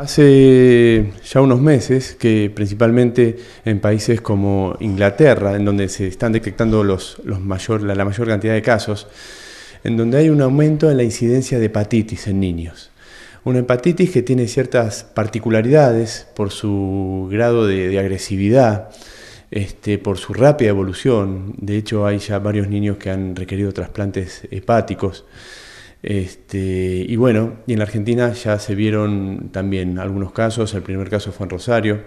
Hace ya unos meses que principalmente en países como Inglaterra, en donde se están detectando los, la, mayor cantidad de casos, en donde hay un aumento en la incidencia de hepatitis en niños. Una hepatitis que tiene ciertas particularidades por su grado de, agresividad, este, por su rápida evolución. De hecho, hay ya varios niños que han requerido trasplantes hepáticos. Este, y bueno, y en la Argentina ya se vieron también algunos casos, el primer caso fue en Rosario.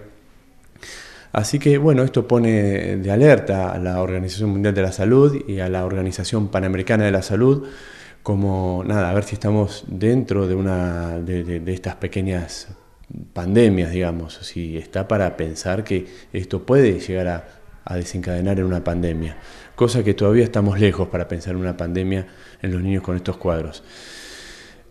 Así que bueno, esto pone de alerta a la Organización Mundial de la Salud y a la Organización Panamericana de la Salud, como nada, a ver si estamos dentro de una de, de estas pequeñas pandemias, digamos, si está para pensar que esto puede llegar a a desencadenar en una pandemia. Cosa que todavía estamos lejos para pensar en una pandemia en los niños con estos cuadros.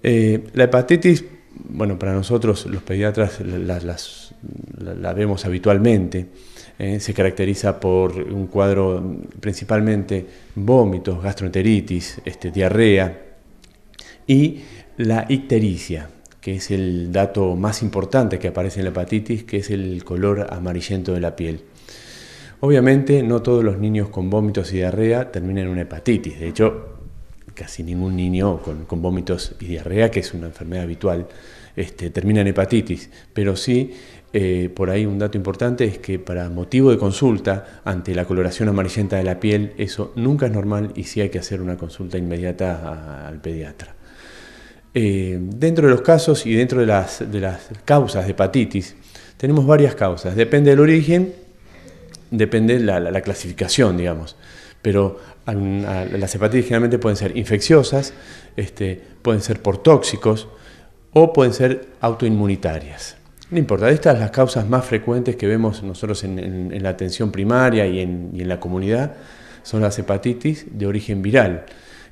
Eh, la hepatitis, bueno, para nosotros los pediatras la, vemos habitualmente. Eh, se caracteriza por un cuadro principalmente vómitos, gastroenteritis, este, diarrea y la ictericia, que es el dato más importante que aparece en la hepatitis, que es el color amarillento de la piel. Obviamente no todos los niños con vómitos y diarrea terminan en una hepatitis, de hecho casi ningún niño con, vómitos y diarrea, que es una enfermedad habitual, este, termina en hepatitis, pero sí eh, por ahí un dato importante es que para motivo de consulta ante la coloración amarillenta de la piel, eso nunca es normal y sí hay que hacer una consulta inmediata al pediatra. Eh, dentro de los casos y dentro de las, de las, causas de hepatitis, tenemos varias causas. Depende del origen depende la, la, clasificación, digamos. Pero las hepatitis generalmente pueden ser infecciosas, este, pueden ser por tóxicos o pueden ser autoinmunitarias. No importa, estas son las causas más frecuentes que vemos nosotros en, la atención primaria y en, la comunidad son las hepatitis de origen viral,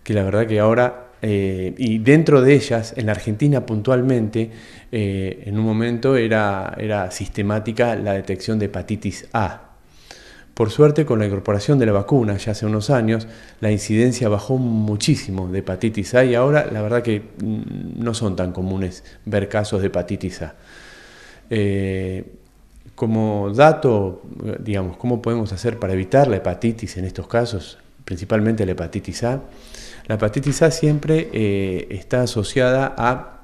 que la verdad que ahora, eh, y dentro de ellas, en la Argentina puntualmente, eh, en un momento era, era sistemática la detección de hepatitis A, por suerte, con la incorporación de la vacuna ya hace unos años, la incidencia bajó muchísimo de hepatitis A y ahora la verdad que mm, no son tan comunes ver casos de hepatitis A. Eh, como dato, digamos, ¿cómo podemos hacer para evitar la hepatitis en estos casos? Principalmente la hepatitis A. La hepatitis A siempre eh, está asociada a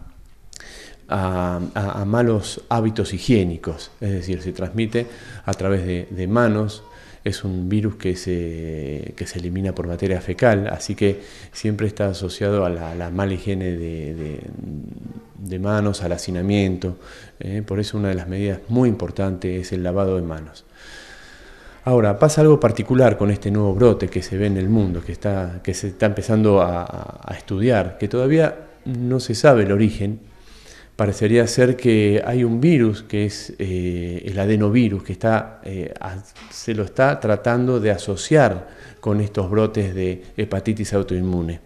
malos hábitos higiénicos, es decir, se transmite a través de manos, es un virus que se, que se elimina por materia fecal, así que siempre está asociado a la, mala higiene de, manos, al hacinamiento. ¿eh? por eso una de las medidas muy importantes es el lavado de manos. Ahora, pasa algo particular con este nuevo brote que se ve en el mundo, que, está, que se está empezando a estudiar, que todavía no se sabe el origen, parecería ser que hay un virus que es eh, el adenovirus, que está, eh, se lo está tratando de asociar con estos brotes de hepatitis autoinmune.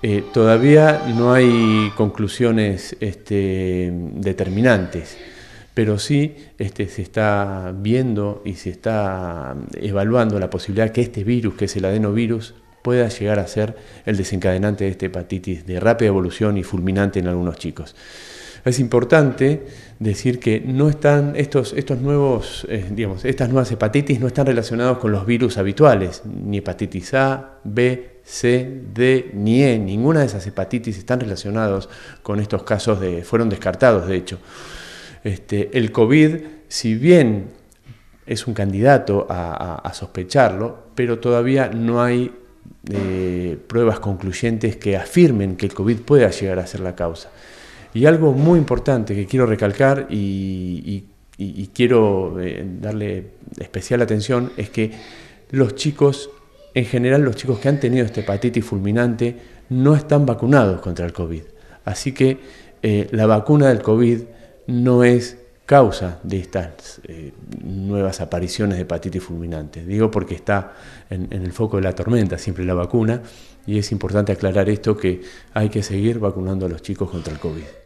Eh, todavía no hay conclusiones este, determinantes, pero sí este, se está viendo y se está evaluando la posibilidad que este virus, que es el adenovirus, pueda llegar a ser el desencadenante de esta hepatitis de rápida evolución y fulminante en algunos chicos. Es importante decir que no están estos, estos nuevos, eh, digamos, estas nuevas hepatitis no están relacionados con los virus habituales, ni hepatitis A, B, C, D, ni E. Ninguna de esas hepatitis están relacionados con estos casos de, fueron descartados, de hecho. Este, el COVID, si bien es un candidato a sospecharlo, pero todavía no hay eh, pruebas concluyentes que afirmen que el COVID pueda llegar a ser la causa. Y algo muy importante que quiero recalcar y, quiero eh, darle especial atención es que los chicos, en general los chicos que han tenido esta hepatitis fulminante, no están vacunados contra el COVID. Así que eh, la vacuna del COVID no es causa de estas eh, nuevas apariciones de hepatitis fulminante. Digo porque está en, en, el foco de la tormenta siempre la vacuna y es importante aclarar esto que hay que seguir vacunando a los chicos contra el COVID.